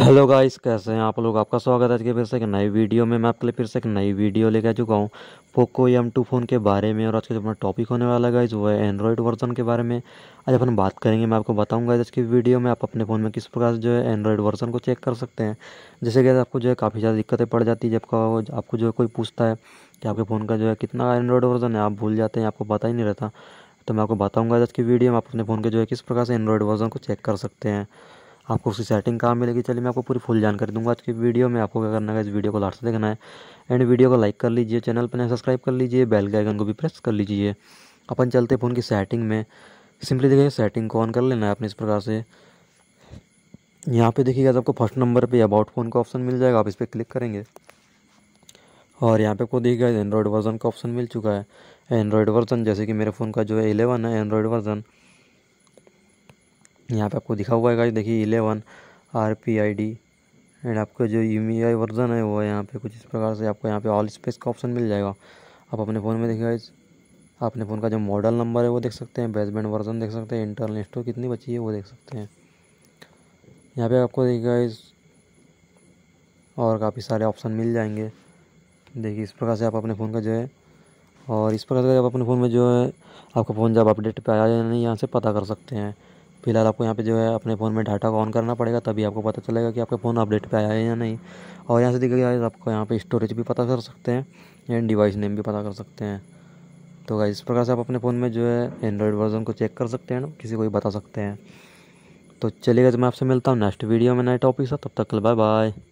hello guys कैसे हैं आप लोग आपका स्वागत है आज के फिर से एक नई वीडियो में मैं आपके लिए फिर से एक नई वीडियो लेकर आ चुका हूँ पोको एम टू फ़ोन के बारे में और आज का जो अपना टॉपिक होने वाला गाइस वो है एंड्रॉयड वर्जन के बारे में आज अपन बात करेंगे मैं आपको बताऊँगा आज की वीडियो में आप अपने फ़ोन में किस प्रकार से जो है एंड्रॉयड वर्जन को चेक कर सकते हैं जैसे कि आपको जो है काफ़ी ज़्यादा दिक्कतें पड़ जाती है जब आपको जो है कोई पूछता है कि आपके फ़ोन का जो है कितना एंड्रॉयड वर्जन है आप भूल जाते हैं आपको पता ही नहीं रहता तो मैं आपको बताऊँगा आज की वीडियो में आप अपने फ़ोन के जो है किस प्रकार से एंड्रॉयड वर्जन को चेक कर सकते हैं आपको उसकी सेटिंग कहाँ मिलेगी चलिए मैं आपको पूरी फुल जानकारी दूंगा आज की वीडियो में आपको क्या करना है इस वीडियो को लास्ट से देखना है एंड वीडियो को लाइक कर लीजिए चैनल पर सब्सक्राइब कर लीजिए बेल के आइकन को भी प्रेस कर लीजिए अपन चलते फ़ोन की सेटिंग में सिंपली देखिए सेटिंग को ऑन कर लेना है अपने इस प्रकार से यहाँ पे देखिएगा आपको फर्स्ट नंबर पे अबाउट फ़ोन का ऑप्शन मिल जाएगा आप इस पर क्लिक करेंगे और यहाँ पे आपको देखिएगा एंड्रॉयड वर्ज़न का ऑप्शन मिल चुका है एंड्रॉयड वर्ज़न जैसे कि मेरे फ़ोन का जो है एलेवन है एंड्रॉयड वर्ज़न यहाँ पे आपको दिखा हुआ है गाइस देखिए eleven R P I D and आपका जो यू आई वर्जन है वो है यहाँ पे कुछ इस प्रकार से आपको यहाँ पे ऑल स्पेस का ऑप्शन मिल जाएगा आप अपने फ़ोन में देखिए गाइस अपने फ़ोन का जो मॉडल नंबर है वो देख सकते हैं बेसबैंड वर्जन देख सकते हैं इंटरनल स्टोर कितनी बची है वो देख सकते हैं यहाँ पे आपको देखिए गाइस और काफ़ी सारे ऑप्शन मिल जाएंगे देखिए इस प्रकार से आप अपने फ़ोन का जो है और इस प्रकार से आप अपने फ़ोन में जो है आपका फ़ोन जब अपडेट पे आया या नहीं यहाँ से पता कर सकते हैं फिलहाल आपको यहाँ पे जो है अपने फ़ोन में डाटा को ऑन करना पड़ेगा तभी आपको पता चलेगा कि आपका फ़ोन अपडेट पे आया है या नहीं और यहाँ से देखिए आपको यहाँ पे स्टोरेज भी पता कर सकते हैं एंड डिवाइस नेम भी पता कर सकते हैं तो गाइस इस प्रकार से आप अपने फ़ोन में जो है एंड्रॉयड वर्जन को चेक कर सकते हैं किसी को भी बता सकते हैं तो चलिएगा जब मैं आपसे मिलता हूँ नेक्स्ट वीडियो में नए टॉपिक से तब तक बाय बाय